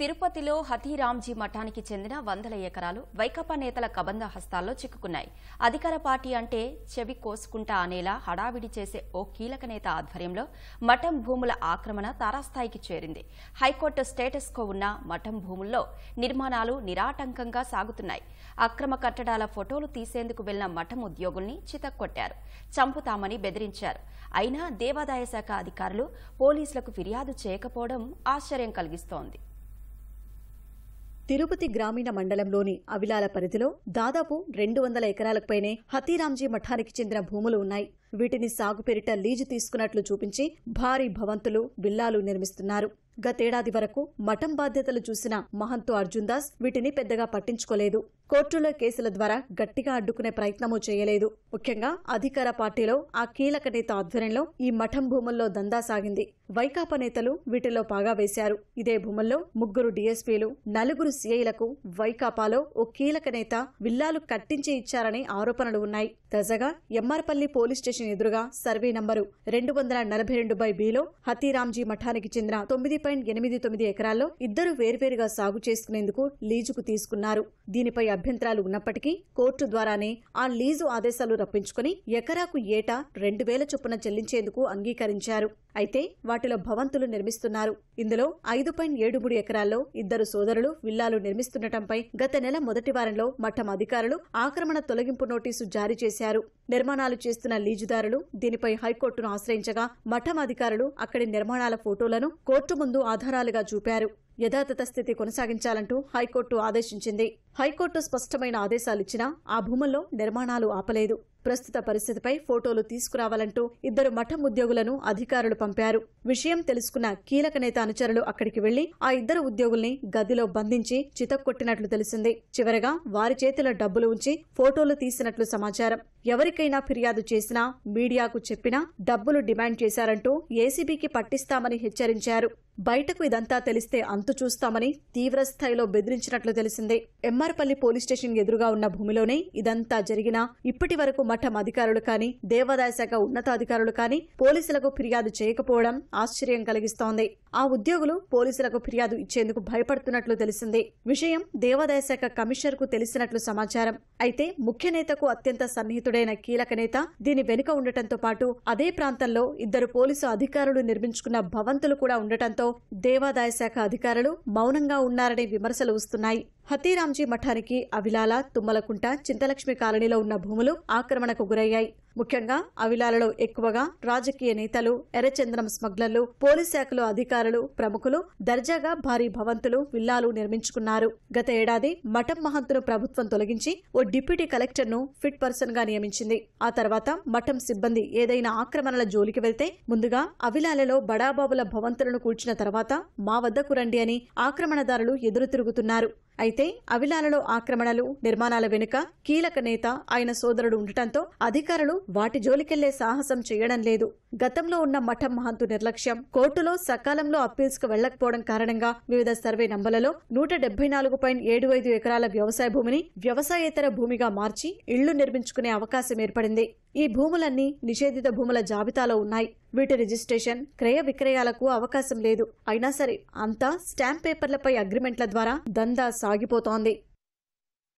తిరుపతిలో హతీరామ్జీ మఠానికి చెందిన వందల ఎకరాలు వైకపా నేతల కబంధ హస్తాల్లో చిక్కుకున్నాయి అధికార పార్టీ అంటే చెవి కోసుకుంటా అనేలా హడావిడి చేసే ఓ కీలక నేత ఆధ్వర్యంలో మఠం భూముల ఆక్రమణ తారాస్థాయికి చేరింది హైకోర్టు స్టేటస్ కో ఉన్న మఠం భూముల్లో నిర్మాణాలు నిరాటంకంగా సాగుతున్నాయి అక్రమ కట్టడాల ఫోటోలు తీసేందుకు వెళ్లిన మఠం ఉద్యోగుల్ని చితక్కొట్టారు చంపుతామని బెదిరించారు అయినా దేవాదాయ శాఖ అధికారులు పోలీసులకు ఫిర్యాదు చేయకపోవడం ఆశ్చర్యం కలిగిస్తోంది తిరుపతి గ్రామీణ మండలంలోని అవిలాల పరిధిలో దాదాపు రెండు వందల ఎకరాలకు పైనే హతీరాంజీ మఠానికి చెందిన భూములు ఉన్నాయి వీటిని సాగుపెరిట లీజు తీసుకున్నట్లు చూపించి భారీ భవంతులు బిల్లాలు నిర్మిస్తున్నారు గతేడాది వరకు మఠం బాధ్యతలు చూసిన మహంతో అర్జున్ దాస్ వీటిని పెద్దగా పట్టించుకోలేదు కోర్టులో కేసుల ద్వారా గట్టిగా అడ్డుకునే ప్రయత్నమూ చేయలేదు ముఖ్యంగా అధికార పార్టీలో ఆ కీలక నేత ఆధ్వర్యంలో ఈ మఠం భూముల్లో దందా సాగింది వైకాపా నేతలు వీటిలో పాగా వేశారు ఇదే భూముల్లో ముగ్గురు డీఎస్పీలు నలుగురు సీఐలకు వైకాపాలో ఓ కీలక నేత విల్లాలు కట్టించి ఇచ్చారనే ఆరోపణలు ఉన్నాయి తాజాగా ఎమ్మార్పల్లి పోలీస్ స్టేషన్ ఎదురుగా సర్వే నంబరు రెండు వందల నలభై రెండు బై బిలో హతీరాంజీ మఠానికి చెందిన తొమ్మిది పాయింట్ ఎనిమిది తొమ్మిది ఎకరాల్లో ఇద్దరు వేర్వేరుగా సాగు చేసుకునేందుకు లీజుకు తీసుకున్నారు దీనిపై అభ్యంతరాలు ఉన్నప్పటికీ కోర్టు ద్వారానే ఆ లీజు ఆదేశాలు రప్పించుకుని ఎకరాకు ఏటా రెండు వేల చొప్పున చెల్లించేందుకు అంగీకరించారు అయితే వాటిలో భవంతులు నిర్మిస్తున్నారు ఇందులో ఐదు పాయింట్ ఏడు మూడు ఎకరాల్లో ఇద్దరు సోదరులు విల్లాలు నిర్మిస్తుండటంపై గత నెల మొదటి వారంలో మఠం అధికారులు ఆక్రమణ తొలగింపు నోటీసు జారీ చేశారు నిర్మాణాలు చేస్తున్న లీజుదారులు దీనిపై హైకోర్టును ఆశ్రయించగా మఠం అధికారులు అక్కడి నిర్మాణాల ఫోటోలను కోర్టు ముందు ఆధారాలుగా చూపారు యథాతథ స్థితి కొనసాగించాలంటూ హైకోర్టు ఆదేశించింది హైకోర్టు స్పష్టమైన ఆదేశాలిచ్చినా ఆ భూముల్లో నిర్మాణాలు ఆపలేదు ప్రస్తుత పరిస్థితిపై ఫోటోలు తీసుకురావాలంటూ ఇద్దరు మఠం ఉద్యోగులను అధికారులు పంపారు విషయం తెలుసుకున్న కీలక నేత అనుచరులు అక్కడికి వెళ్లి ఆ ఇద్దరు ఉద్యోగుల్ని గదిలో బంధించి చితక్కొట్టినట్లు తెలిసింది చివరగా వారి చేతిలో డబ్బులు ఉంచి ఫోటోలు తీసినట్లు సమాచారం ఎవరికైనా ఫిర్యాదు చేసినా మీడియాకు చెప్పినా డబ్బులు డిమాండ్ చేశారంటూ ఏసీబీకి పట్టిస్తామని హెచ్చరించారు బయటకు ఇదంతా తెలిస్తే అంతు చూస్తామని తీవ్రస్థాయిలో బెదిరించినట్లు తెలిసింది ఎమ్మార్పల్లి పోలీస్ స్టేషన్ ఎదురుగా ఉన్న భూమిలోనే ఇదంతా జరిగినా ఇప్పటి వరకు మఠం అధికారులు కానీ దేవాదాయ శాఖ ఉన్నతాధికారులు కానీ పోలీసులకు ఫిర్యాదు చేయకపోవడం ఆశ్చర్యం కలిగిస్తోంది ఆ ఉద్యోగులు పోలీసులకు ఫిర్యాదు ఇచ్చేందుకు భయపడుతున్నట్లు తెలిసింది విషయం దేవాదాయ శాఖ కమిషనర్ కు తెలిసినట్లు సమాచారం అయితే ముఖ్య నేతకు అత్యంత సన్నిహితుడైన కీలక నేత దీని వెనుక ఉండటంతో పాటు అదే ప్రాంతంలో ఇద్దరు పోలీసు అధికారులు నిర్మించుకున్న భవంతులు కూడా ఉండటంతో దేవాదాయ శాఖ అధికారులు మౌనంగా ఉన్నారనే విమర్శలు వస్తున్నాయి హతీరాంజీ మఠానికి అవిలాల తుమ్మలకుంట చింతలక్ష్మి కాలనీలో ఉన్న భూములు ఆక్రమణకు గురయ్యాయి ముఖ్యంగా అవిలాలలో ఎక్కువగా రాజకీయ నేతలు ఎర్రచంద్రం స్మగ్లర్లు పోలీస్ శాఖలో అధికారులు ప్రముఖులు దర్జాగా భారీ భవంతులు విల్లాలు నిర్మించుకున్నారు గత ఏడాది మఠం మహంతును ప్రభుత్వం తొలగించి ఓ డిప్యూటీ కలెక్టర్ ను ఫిట్ పర్సన్ గా నియమించింది ఆ తర్వాత మఠం సిబ్బంది ఏదైనా ఆక్రమణల జోలికి వెళ్తే ముందుగా అవిలాలలో బడాబాబుల భవంతులను కూల్చిన తర్వాత మా వద్దకు రండి అని ఆక్రమణదారులు ఎదురు తిరుగుతున్నారు అయితే అవిలాలలో ఆక్రమణలు నిర్మాణాల వెనుక కీలక నేత ఆయన సోదరుడు ఉండటంతో అధికారులు వాటి జోలికెళ్లే సాహసం చేయడం లేదు గతంలో ఉన్న మఠం మహంతు నిర్లక్ష్యం కోర్టులో సకాలంలో అప్పీల్స్ కు వెళ్లకపోవడం కారణంగా వివిధ సర్వే నంబర్లలో నూట డెబ్బై నాలుగు పాయింట్ ఏడు ఐదు ఎకరాల వ్యవసాయ భూమిని వ్యవసాయేతర భూమిగా మార్చి ఇళ్లు నిర్మించుకునే అవకాశం ఏర్పడింది ఈ భూములన్నీ నిషేధిత భూముల జాబితాలో ఉన్నాయి వీటి రిజిస్ట్రేషన్ క్రయ విక్రయాలకు అవకాశం లేదు అయినా సరే అంతా స్టాంప్ పేపర్లపై అగ్రిమెంట్ల ద్వారా దందా సాగిపోతోంది